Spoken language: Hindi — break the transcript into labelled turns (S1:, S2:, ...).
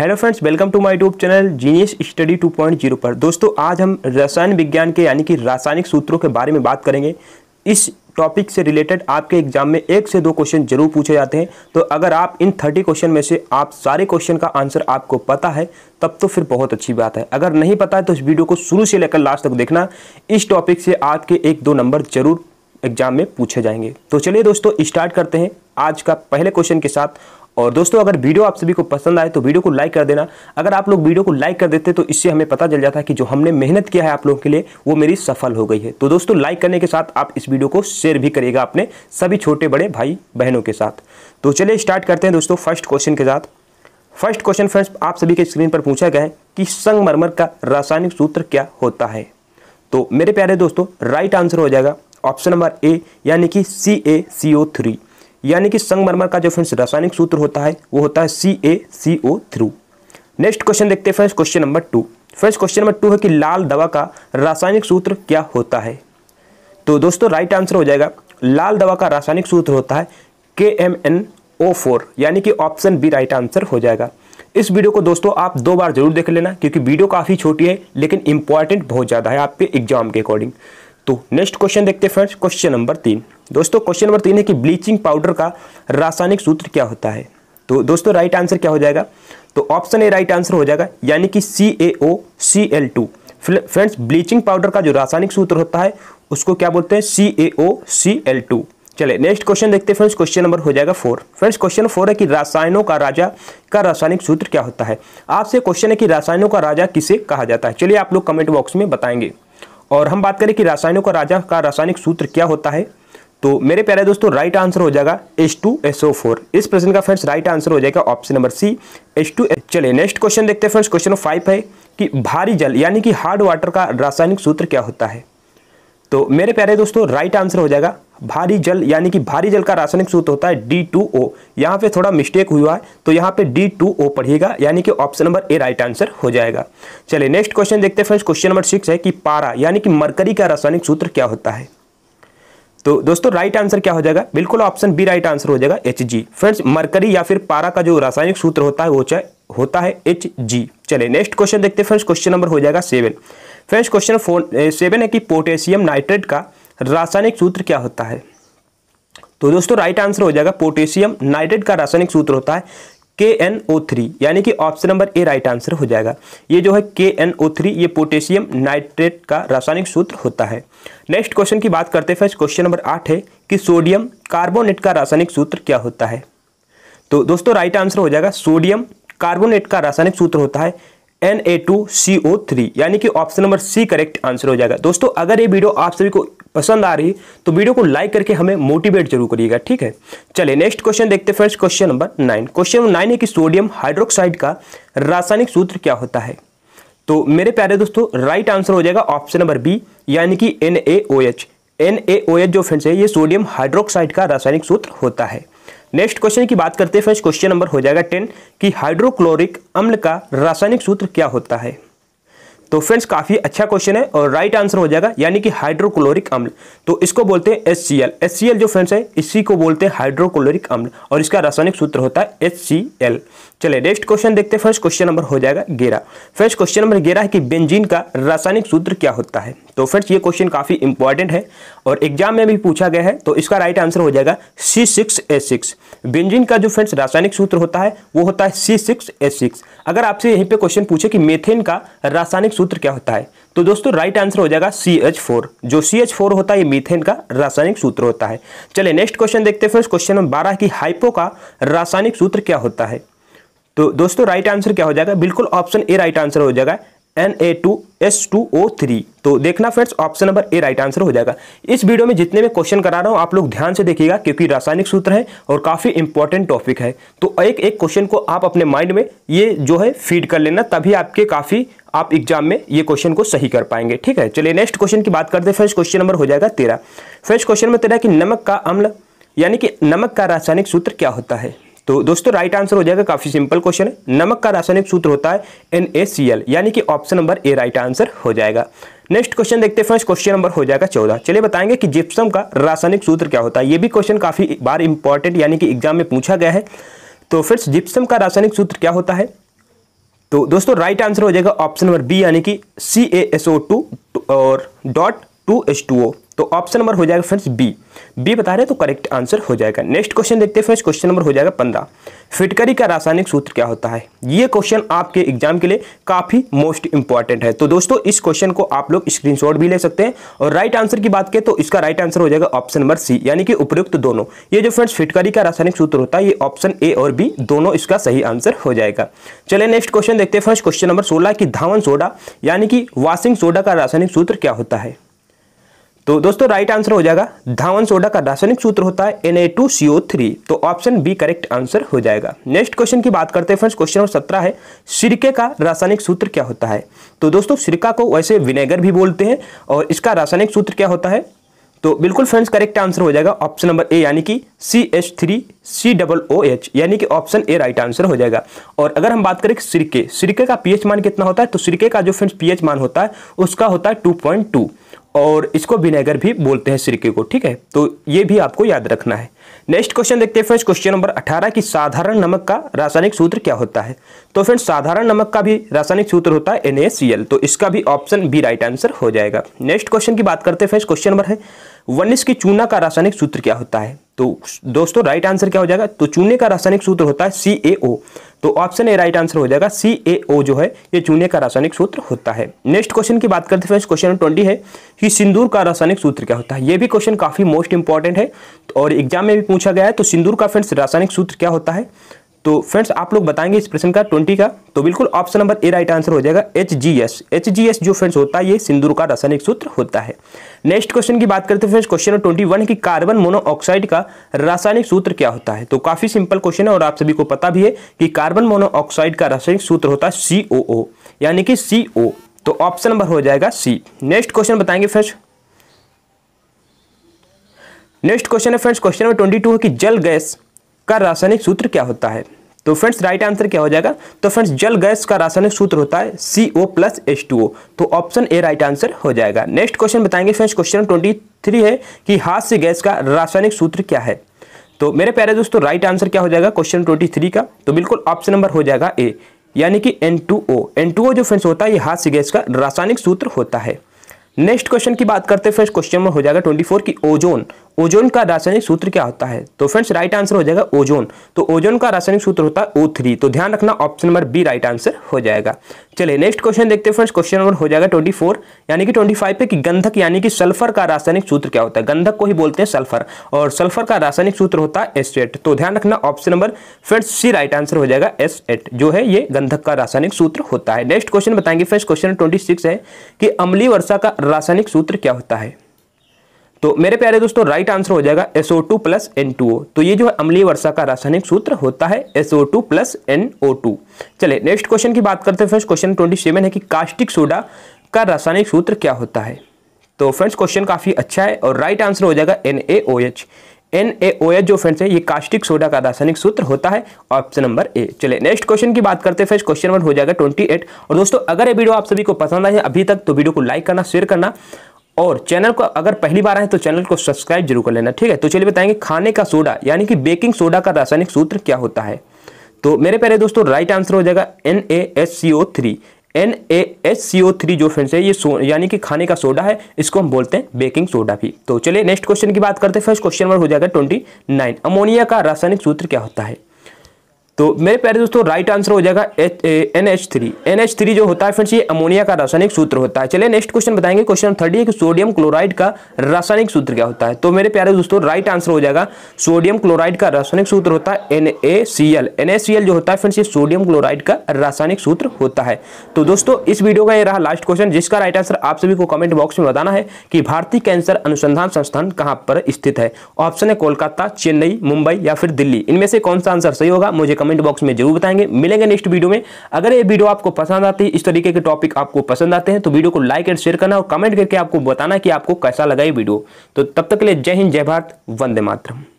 S1: hello friends welcome to my YouTube channel genius study 2.0 पर दोस्तों आज हम रसायन विज्ञान के यानी कि रासायनिक सूत्रों के बारे में बात करेंगे इस टॉपिक से रिलेटेड आपके एग्जाम में एक से दो क्वेश्चन जरूर पूछे जाते हैं तो अगर आप इन थर्टी क्वेश्चन में से आप सारे क्वेश्चन का आंसर आपको पता है तब तो फिर बहुत अच्छी बात है अगर नहीं पता है तो इस वीडियो को शुरू से लेकर लास्ट तक देखना इस टॉपिक से आपके एक दो नंबर जरूर एग्जाम में पूछे जाएंगे तो चलिए दोस्तों स्टार्ट करते हैं आज का पहले क्वेश्चन के साथ और दोस्तों अगर वीडियो आप सभी को पसंद आए तो वीडियो को लाइक कर देना अगर आप लोग वीडियो को लाइक कर देते तो इससे हमें पता चल जाता है कि जो हमने मेहनत किया है आप लोगों के लिए वो मेरी सफल हो गई है तो दोस्तों लाइक करने के साथ आप इस वीडियो को शेयर भी करिएगा अपने सभी छोटे बड़े भाई बहनों के साथ तो चलिए स्टार्ट करते हैं दोस्तों फर्स्ट क्वेश्चन के साथ फर्स्ट क्वेश्चन फ्रेंड्स आप सभी के स्क्रीन पर पूछा गया है कि संगमरमर का रासायनिक सूत्र क्या होता है तो मेरे प्यारे दोस्तों राइट आंसर हो जाएगा ऑप्शन नंबर ए यानी कि C A C O three यानी कि संगमरमर का जो फ्रेंड्स रासायनिक सूत्र होता है वो होता है C A C O three next question देखते हैं friends question number two friends question number two है कि लाल दवा का रासायनिक सूत्र क्या होता है तो दोस्तों राइट आंसर हो जाएगा लाल दवा का रासायनिक सूत्र होता है के एम एन ओ फोर यानी कि ऑप्शन बी राइट आंसर हो जाएगा इस वीडियो को दोस्तों आप दो बार जरूर देख लेना क्योंकि वीडियो काफ़ी छोटी है लेकिन इंपॉर्टेंट बहुत ज़्यादा है आपके एग्जाम के अकॉर्डिंग तो नेक्स्ट क्वेश्चन देखते हैं फ्रेंड्स क्वेश्चन नंबर तीन दोस्तों क्वेश्चन नंबर तीन है कि ब्लीचिंग पाउडर का रासायनिक सूत्र क्या होता है तो दोस्तों राइट आंसर क्या हो जाएगा तो ऑप्शन ए राइट आंसर हो जाएगा यानी कि C A O C L two friends bleaching powder का जो रासायनिक सूत्र होता है उसको क्या बोलते हैं C A O C L two चले नेक्स्ट क्वेश्चन देखते हैं फ्रेंड्स क्वेश्चन नंबर हो जाएगा फोर फ्रेंड्स क्वेश्चन फोर है कि रासायनों का राजा का रासायनिक सूत्र क्या होता है आपसे क्वेश्चन है कि रासायनों का राजा किसे कहा जाता है चलिए आप लोग कमेंट बॉक्स में बताएंगे और हम बात करें कि रासायनों का राजा का रासायनिक सूत्र क्या होता है तो मेरे प्यारे दोस्तों राइट आंसर हो जाएगा H two S O four इस प्रश्न का फ्रेंड्स राइट आंसर हो जाएगा option number C H two चलिए नेक्स्ट क्वेश्चन देखते हैं फ्रेंड्स क्वेश्चन फाइव है कि भारी जल यानी कि हार्ड वाटर का रासायनिक सूत्र क्या होता है तो मेरे प्यारे दोस्तों राइट आंसर हो जाएगा भारी जल यानी कि भारी जल का रासायनिक सूत्र होता है डी टू ओ यहाँ पे थोड़ा मिस्टेक हुआ है तो यहाँ पे डी टू ओ पढ़िएगा यानी कि option number A right answer हो जाएगा चलिए नेक्स्ट क्वेश्चन देखते हैं फ्रेंड्स क्वेश्चन नंबर सिक्स है कि पारा यानी कि मरकरी का रासायनिक सूत्र क्या होता है तो दोस्तों राइट आंसर क्या हो जाएगा बिल्कुल ऑप्शन बी राइट आंसर हो जाएगा एच जी फ्रेंड्स मरकरी या फिर पारा का जो रासायनिक सूत्र होता है वो चाहे होता है एच जी चलिए नेक्स्ट क्वेश्चन देखते हैं फ्रेंड्स क्वेश्चन नंबर हो जाएगा seven friends question four seven है कि पोटेशियम नाइट्रेट का रासायनिक सूत्र क्या होता है तो दोस्तों राइट आंसर हो जाएगा पोटेशियम नाइट्रेट का रासायनिक सूत्र होता है के एन ओ थ्री यानी कि option number A right answer हो जाएगा ये जो है के एन ओ थ्री ये पोटेशियम नाइट्रेट का रासायनिक सूत्र होता है नेक्स्ट क्वेश्चन की बात करते हैं क्वेश्चन नंबर आठ है कि सोडियम कार्बोनेट का रासायनिक सूत्र क्या होता है तो दोस्तों राइट आंसर हो जाएगा सोडियम कार्बोनेट का रासायनिक सूत्र होता है N A two C O three यानी कि option number C correct answer हो जाएगा दोस्तों अगर ये वीडियो आप सभी को पसंद आ रही तो वीडियो को लाइक करके हमें मोटिवेट जरूर करिएगा ठीक है चलिए नेक्स्ट क्वेश्चन देखते हैं friends question number nine question number nine है कि सोडियम हाइड्रोक्साइड का रासायनिक सूत्र क्या होता है तो मेरे प्यारे दोस्तों राइट आंसर हो जाएगा ऑप्शन नंबर बी यानी कि N A O H N A O H जो फ्रेंड्स है ये सोडियम हाइड्रोक्साइड का रासायनिक सूत्र होता है नेक्स्ट क्वेश्चन की बात करते हैं फ्रेंड्स क्वेश्चन नंबर हो जाएगा टेन कि हाइड्रोक्लोरिक अम्ल का रासायनिक सूत्र क्या होता है तो फ्रेंड्स काफ़ी अच्छा क्वेश्चन है और राइट आंसर हो जाएगा यानी कि हाइड्रोक्लोरिक अम्ल तो इसको बोलते हैं S C L S C L जो फ्रेंड्स है इसी को बोलते हैं हाइड्रोक्लोरिक अम्ल और इसका रासायनिक सूत्र होता है एस सी एल चले नेक्स्ट क्वेश्चन देखते हैं फर्स्ट क्वेश्चन नंबर हो जाएगा गेरा फर्स्ट क्वेश्चन नंबर गेरा है कि बेंजीन का रासायनिक सूत्र क्या होता है तो फ्रेंड्स ये क्वेश्चन काफ़ी इंपॉर्टेंट है और एग्जाम में भी पूछा गया है तो इसका राइट आंसर हो जाएगा C six S six benzene का जो फ्रेंड्स रासायनिक सूत्र होता है वो होता है सी सिक्स एस सिक्स अगर आपसे यहीं पर क्वेश्चन पूछे कि मेथेन का रासायनिक सूत्र क्या होता है तो दोस्तों राइट आंसर हो जाएगा सी एच फोर जो सी एच फोर होता है ये मीथेन का रासायनिक सूत्र होता है चलिए नेक्स्ट क्वेश्चन देखते हैं फ्रेंड्स क्वेश्चन नंबर बारह की हाइपो का रासायनिक सूत्र क्या होता है तो दोस्तों राइट आंसर क्या हो जाएगा बिल्कुल ऑप्शन ए राइट आंसर हो जाएगा N A two S two O three तो देखना friends option number A right answer हो जाएगा इस वीडियो में जितने भी क्वेश्चन करा रहा हूँ आप लोग ध्यान से देखिएगा क्योंकि रासायनिक सूत्र है और काफ़ी इंपॉर्टेंट टॉपिक है तो एक एक क्वेश्चन को आप अपने माइंड में ये जो है फीड कर लेना तभी आपके काफ़ी आप एग्जाम में ये क्वेश्चन को सही कर पाएंगे ठीक है चलिए नेक्स्ट क्वेश्चन की बात करते हैं फ्रेंड्स क्वेश्चन नंबर हो जाएगा तेरह फ्रेंड्स क्वेश्चन में तेरह कि नमक का अम्ल यानी कि नमक का रासायनिक सूत्र क्या होता है तो दोस्तों राइट आंसर हो जाएगा काफी सिंपल क्वेश्चन है नमक का रासायनिक सूत्र होता है एन यानी कि option number A right answer हो जाएगा नेक्स्ट क्वेश्चन देखते हैं फ्रेंड्स क्वेश्चन नंबर हो जाएगा चौदह चलिए बताएंगे कि जिप्सम का रासायनिक सूत्र क्या होता है ये भी क्वेश्चन काफी बार इंपॉर्टेंट यानी कि एग्जाम में पूछा गया है तो फ्रेंड्स जिप्सम का रासायनिक सूत्र क्या होता है तो दोस्तों राइट आंसर हो जाएगा ऑप्शन नंबर बी यानी कि सी और dot two H two O तो ऑप्शन नंबर हो जाएगा फ्रेंड्स बी बी बता रहे तो करेक्ट आंसर हो जाएगा नेक्स्ट क्वेश्चन देखते हैं फ्रेंड्स क्वेश्चन नंबर हो जाएगा पंद्रह फिटकरी का रासायनिक सूत्र क्या होता है ये क्वेश्चन आपके एग्जाम के लिए काफ़ी मोस्ट इंपॉर्टेंट है तो दोस्तों इस क्वेश्चन को आप लोग स्क्रीनशॉट भी ले सकते हैं और राइट आंसर की बात करें तो इसका राइट आंसर हो जाएगा ऑप्शन नंबर सी यानी कि उपयुक्त तो दोनों ये जो फ्रेंड्स फिटकरी का रासायनिक सूत्र होता है ये ऑप्शन ए और बी दोनों इसका सही आंसर हो जाएगा चले नेक्स्ट क्वेश्चन देखते हैं फ्रेंड्स क्वेश्चन नंबर सोलह की धावन सोडा यानी कि वाशिंग सोडा का रासायनिक सूत्र क्या होता है तो दोस्तों राइट आंसर हो जाएगा धावन सोडा का रासायनिक सूत्र होता है Na2CO3 तो ऑप्शन बी करेक्ट आंसर हो जाएगा नेक्स्ट क्वेश्चन की बात करते हैं फ्रेंड्स क्वेश्चन नंबर सत्रह है सिरके का रासायनिक सूत्र क्या होता है तो दोस्तों सिरका को वैसे विनेगर भी बोलते हैं और इसका रासायनिक सूत्र क्या होता है तो बिल्कुल फ्रेंड्स करेक्ट आंसर हो जाएगा ऑप्शन नंबर ए यानी कि C H three C double O H यानी कि ऑप्शन ए राइट आंसर हो जाएगा और अगर हम बात करें सिरके सिरके का पीएच मान कितना होता है तो सिरके का जो फ्रेंड्स पीएच मान होता है उसका होता है टू पॉइंट टू और इसको विनेगर भी बोलते हैं सिरके को ठीक है तो ये भी आपको याद रखना है नेक्स्ट क्वेश्चन देखते हैं फ्रेंड्स क्वेश्चन नंबर 18 की साधारण नमक का रासायनिक सूत्र क्या होता है तो फ्रेंड्स साधारण नमक का भी रासायनिक सूत्र होता है NaCl तो इसका भी ऑप्शन बी राइट आंसर हो जाएगा नेक्स्ट क्वेश्चन की बात करते हैं फ्रेंड्स क्वेश्चन नंबर है वनिस की चूना का रासायनिक सूत्र क्या होता है तो दोस्तों राइट आंसर क्या हो जाएगा तो चूने का रासायनिक सूत्र होता है सी तो ऑप्शन ए राइट आंसर हो जाएगा सी ए ओ जो है ये चूने का रासायनिक सूत्र होता है नेक्स्ट क्वेश्चन की बात करते हैं फ्रेंड्स क्वेश्चन ट्वेंटी है कि सिंदूर का रासायनिक सूत्र क्या होता है ये भी क्वेश्चन काफ़ी मोस्ट इंपॉर्टेंट है और एग्जाम में भी पूछा गया है तो सिंदूर का फ्रेंड्स रासायनिक सूत्र क्या होता है तो फ्रेंड्स आप लोग बताएंगे इस प्रश्न का ट्वेंटी का तो बिल्कुल option number A right answer हो जाएगा H G S H G S जो फ्रेंड्स होता है ये सिंदूर का रासायनिक सूत्र होता है नेक्स्ट क्वेश्चन की बात करते हैं फ्रेंड्स क्वेश्चन ट्वेंटी वन की कार्बन मोनोऑक्साइड का रासायनिक सूत्र क्या होता है तो काफी सिंपल क्वेश्चन है और आप सभी को पता भी है कि कार्बन मोनोऑक्साइड का रासायनिक सूत्र होता है सी ओ ओ यानी कि सी ओ तो ऑप्शन नंबर हो जाएगा सी नेक्स्ट क्वेश्चन बताएंगे फ्रेंड्स नेक्स्ट क्वेश्चन है friends question number twenty two है कि जल गैस का रासायनिक सूत्र क्या होता है तो फ्रेंड्स राइट आंसर क्या हो जाएगा तो फ्रेंड्स जल गैस का रासायनिक सूत्र होता है C O plus H two O तो ऑप्शन ए राइट आंसर हो जाएगा नेक्स्ट क्वेश्चन बताएंगे फ्रेंड्स क्वेश्चन ट्वेंटी थ्री है कि हाथ से गैस का रासायनिक सूत्र क्या है तो मेरे प्यारे दोस्तों राइट आंसर क्या हो जाएगा क्वेश्चन ट्वेंटी थ्री का तो बिल्कुल ऑप्शन नंबर हो जाएगा ए यानी कि N two O N two O जो फ्रेंड्स होता है ये हाथ से गैस का रासायनिक सूत्र होता है नेक्स्ट क्वेश्चन की बात करते हैं फ्रेंड्स क्वेश्चन नंबर हो जाएगा 24 की ओजोन ओजोन का रासायनिक सूत्र क्या होता है तो फ्रेंड्स राइट आंसर हो जाएगा ओजोन तो ओजोन का रासायनिक सूत्र होता है ओ थ्री तो ध्यान रखना option number B right answer हो जाएगा चलिए नेक्स्ट क्वेश्चन देखते हैं फ्रेंड्स क्वेश्चन नंबर हो जाएगा ट्वेंटी फोर यानी कि ट्वेंटी फाइव पे कि गंधक यानी कि सल्फर का रासायनिक सूत्र क्या होता है गंधक को ही बोलते हैं सल्फर और सल्फर का रासायनिक सूत्र होता है एस एट तो ध्यान रखना option number friends C right answer हो जाएगा एस एट जो है ये गंधक का रासायनिक सूत्र होता है नेक्स्ट क्वेश्चन बताएंगे फ्रेंड्स क्वेश्चन ट्वेंटी सिक्स है कि अम्लीय वर्षा का रासायनिक सूत्र क्या होता है तो मेरे प्यारे दोस्तों राइट आंसर हो जाएगा S O two plus N two O तो ये जो है अम्लीय वर्षा का रासायनिक सूत्र होता है S O two plus N O two चले नेक्स्ट क्वेश्चन की बात करते हैं फ्रेंड्स क्वेश्चन ट्वेंटी सेवन है कि कास्टिक सोडा का रासायनिक सूत्र क्या होता है तो फ्रेंड्स क्वेश्चन काफ़ी अच्छा है और राइट आंसर हो जाएगा N A O H N A O H जो फ्रेंड्स है ये कास्टिक सोडा का रासायनिक सूत्र होता है ऑप्शन नंबर ए चले नेक्स्ट क्वेश्चन की बात करते हैं फ्रेंड्स क्वेश्चन नंबर हो जाएगा ट्वेंटी एट और दोस्तों अगर ये वीडियो आप सभी को पसंद आए अभी तक तो वीडियो को लाइक करना शेयर करना और चैनल को अगर पहली बार आए तो चैनल को सब्सक्राइब जरूर कर लेना ठीक है तो चलिए बताएंगे खाने का सोडा यानी कि बेकिंग सोडा का रासायनिक सूत्र क्या होता है तो मेरे पहले दोस्तों राइट आंसर हो जाएगा N A S C O three N A S C O three जो फ्रेंड्स है ये यानी कि खाने का सोडा है इसको हम बोलते हैं बेकिंग सोडा भी तो चलिए नेक्स्ट क्वेश्चन की बात करते हैं फर्स्ट क्वेश्चन नंबर हो जाएगा ट्वेंटी नाइन अमोनिया का रासायनिक सूत्र क्या होता है तो मेरे प्यारे दोस्तों राइट आंसर हो जाएगा N H three N H three जो होता है फ्रेंड्स ये अमोनिया का रासायनिक सूत्र होता है चलिए नेक्स्ट क्वेश्चन बताएंगे क्वेश्चन थर्टी है कि सोडियम क्लोराइड का रासायनिक सूत्र क्या होता है तो मेरे प्यारे दोस्तों राइट आंसर हो जाएगा सोडियम क्लोराइड का रासायनिक सूत्र होता है N A C L N A C L जो होता है फ्रेंड्स ये सोडियम क्लोराइड का रासायनिक सूत्र होता है तो दोस्तों इस वीडियो का ये रहा लास्ट क्वेश्चन जिसका राइट आंसर आप सभी को कमेंट बॉक्स में बताना है कि भारतीय कैंसर अनुसंधान संस्थान कहाँ पर स्थित है ऑप्शन है कोलकाता चेन्नई मुंबई या फिर दिल्ली इनमें से कौन सा आंसर सही होगा मुझे कमेंट कमेंट बॉक्स में जरूर बताएंगे मिलेंगे नेक्स्ट वीडियो में अगर ये वीडियो आपको पसंद आती है इस तरीके के टॉपिक आपको पसंद आते हैं तो वीडियो को लाइक एंड शेयर करना और कमेंट करके आपको बताना कि आपको कैसा लगा ये वीडियो तो तब तक के लिए जय हिंद जय भारत वंदे मातरम